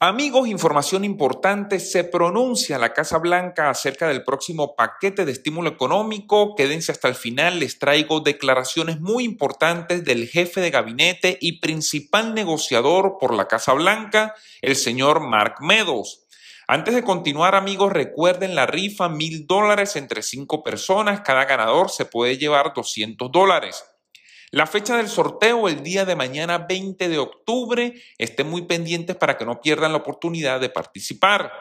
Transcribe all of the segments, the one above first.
Amigos, información importante, se pronuncia la Casa Blanca acerca del próximo paquete de estímulo económico. Quédense hasta el final, les traigo declaraciones muy importantes del jefe de gabinete y principal negociador por la Casa Blanca, el señor Mark Meadows. Antes de continuar, amigos, recuerden la rifa, mil dólares entre cinco personas, cada ganador se puede llevar 200 dólares. La fecha del sorteo, el día de mañana 20 de octubre, estén muy pendientes para que no pierdan la oportunidad de participar.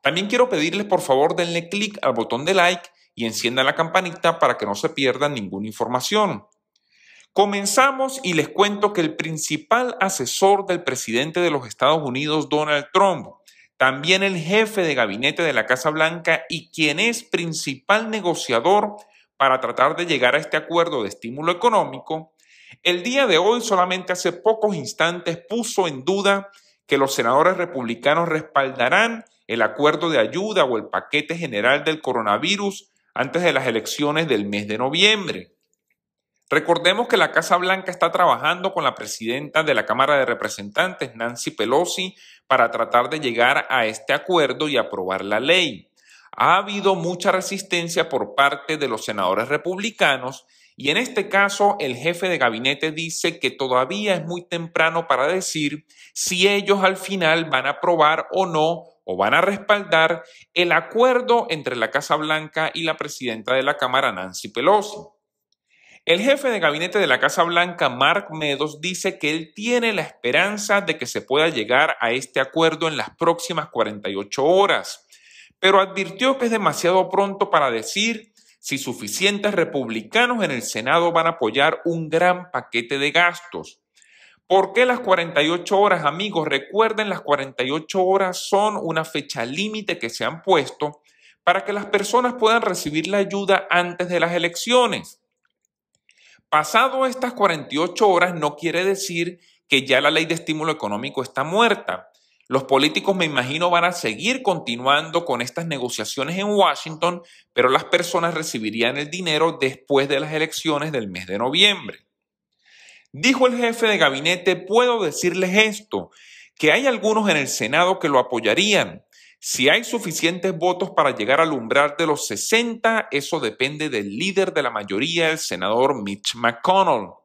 También quiero pedirles por favor denle clic al botón de like y encienda la campanita para que no se pierdan ninguna información. Comenzamos y les cuento que el principal asesor del presidente de los Estados Unidos, Donald Trump, también el jefe de gabinete de la Casa Blanca y quien es principal negociador para tratar de llegar a este acuerdo de estímulo económico, el día de hoy solamente hace pocos instantes puso en duda que los senadores republicanos respaldarán el acuerdo de ayuda o el paquete general del coronavirus antes de las elecciones del mes de noviembre. Recordemos que la Casa Blanca está trabajando con la presidenta de la Cámara de Representantes, Nancy Pelosi, para tratar de llegar a este acuerdo y aprobar la ley ha habido mucha resistencia por parte de los senadores republicanos y en este caso el jefe de gabinete dice que todavía es muy temprano para decir si ellos al final van a aprobar o no o van a respaldar el acuerdo entre la Casa Blanca y la presidenta de la Cámara, Nancy Pelosi. El jefe de gabinete de la Casa Blanca, Mark Meadows, dice que él tiene la esperanza de que se pueda llegar a este acuerdo en las próximas 48 horas pero advirtió que es demasiado pronto para decir si suficientes republicanos en el Senado van a apoyar un gran paquete de gastos. ¿Por qué las 48 horas, amigos? Recuerden, las 48 horas son una fecha límite que se han puesto para que las personas puedan recibir la ayuda antes de las elecciones. Pasado estas 48 horas no quiere decir que ya la ley de estímulo económico está muerta. Los políticos, me imagino, van a seguir continuando con estas negociaciones en Washington, pero las personas recibirían el dinero después de las elecciones del mes de noviembre. Dijo el jefe de gabinete, puedo decirles esto, que hay algunos en el Senado que lo apoyarían. Si hay suficientes votos para llegar al umbral de los 60, eso depende del líder de la mayoría, el senador Mitch McConnell.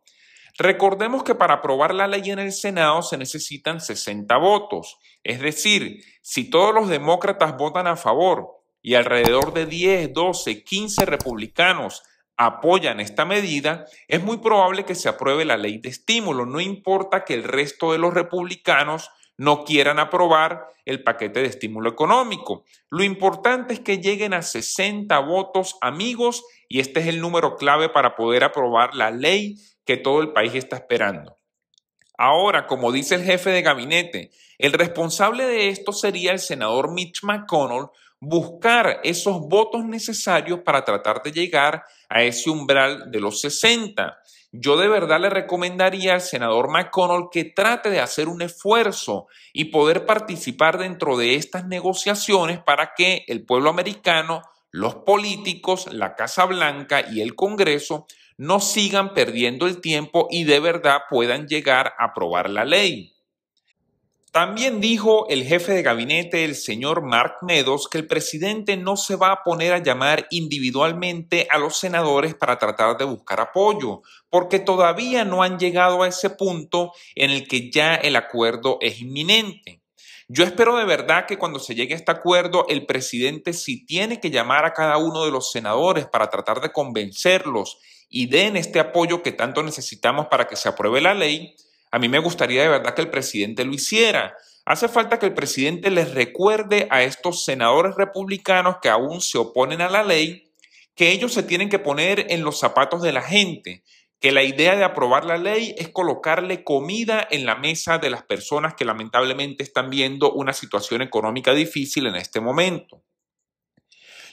Recordemos que para aprobar la ley en el Senado se necesitan 60 votos, es decir, si todos los demócratas votan a favor y alrededor de 10, 12, 15 republicanos apoyan esta medida, es muy probable que se apruebe la ley de estímulo, no importa que el resto de los republicanos no quieran aprobar el paquete de estímulo económico. Lo importante es que lleguen a 60 votos amigos y este es el número clave para poder aprobar la ley que todo el país está esperando. Ahora, como dice el jefe de gabinete, el responsable de esto sería el senador Mitch McConnell, buscar esos votos necesarios para tratar de llegar a ese umbral de los 60. Yo de verdad le recomendaría al senador McConnell que trate de hacer un esfuerzo y poder participar dentro de estas negociaciones para que el pueblo americano, los políticos, la Casa Blanca y el Congreso no sigan perdiendo el tiempo y de verdad puedan llegar a aprobar la ley. También dijo el jefe de gabinete, el señor Mark Meadows, que el presidente no se va a poner a llamar individualmente a los senadores para tratar de buscar apoyo, porque todavía no han llegado a ese punto en el que ya el acuerdo es inminente. Yo espero de verdad que cuando se llegue a este acuerdo, el presidente sí tiene que llamar a cada uno de los senadores para tratar de convencerlos y den este apoyo que tanto necesitamos para que se apruebe la ley a mí me gustaría de verdad que el presidente lo hiciera. Hace falta que el presidente les recuerde a estos senadores republicanos que aún se oponen a la ley que ellos se tienen que poner en los zapatos de la gente, que la idea de aprobar la ley es colocarle comida en la mesa de las personas que lamentablemente están viendo una situación económica difícil en este momento.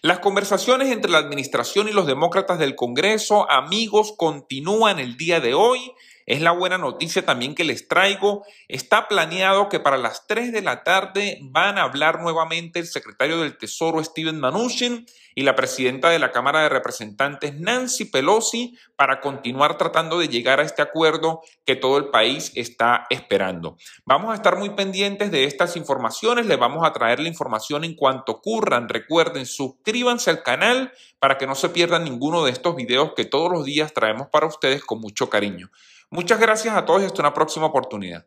Las conversaciones entre la administración y los demócratas del Congreso, amigos, continúan el día de hoy es la buena noticia también que les traigo. Está planeado que para las 3 de la tarde van a hablar nuevamente el secretario del Tesoro Steven Mnuchin y la presidenta de la Cámara de Representantes Nancy Pelosi para continuar tratando de llegar a este acuerdo que todo el país está esperando. Vamos a estar muy pendientes de estas informaciones. Les vamos a traer la información en cuanto ocurran. Recuerden, suscríbanse al canal para que no se pierdan ninguno de estos videos que todos los días traemos para ustedes con mucho cariño. Muchas gracias a todos y hasta una próxima oportunidad.